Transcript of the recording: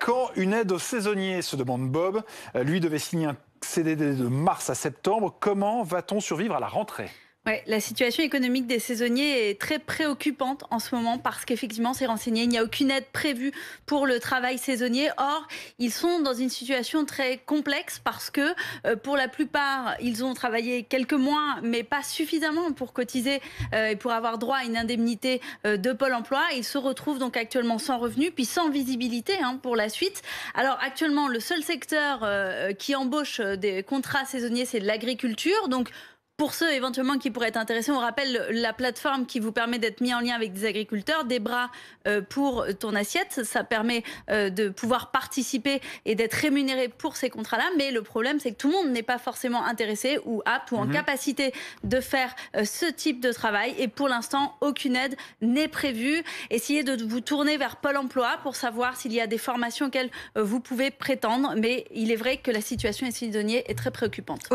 Quand une aide aux saisonniers se demande Bob, euh, lui devait signer un CDD de mars à septembre. Comment va-t-on survivre à la rentrée Ouais, la situation économique des saisonniers est très préoccupante en ce moment parce qu'effectivement, c'est renseigné, il n'y a aucune aide prévue pour le travail saisonnier. Or, ils sont dans une situation très complexe parce que euh, pour la plupart, ils ont travaillé quelques mois, mais pas suffisamment pour cotiser euh, et pour avoir droit à une indemnité euh, de Pôle Emploi. Ils se retrouvent donc actuellement sans revenus, puis sans visibilité hein, pour la suite. Alors actuellement, le seul secteur qui embauche des contrats saisonniers, c'est l'agriculture. Donc pour ceux éventuellement qui pourraient être intéressés, on rappelle la plateforme qui vous permet d'être mis en lien avec des agriculteurs, des bras euh, pour ton assiette. Ça permet euh, de pouvoir participer et d'être rémunéré pour ces contrats-là. Mais le problème, c'est que tout le monde n'est pas forcément intéressé ou apte ou en mhm. capacité de faire euh, ce type de travail. Et pour l'instant, aucune aide n'est prévue. Essayez de vous tourner vers Pôle Emploi pour savoir s'il y a des formations auxquelles vous pouvez prétendre. Mais il est vrai que la situation ici d'Onier est très préoccupante.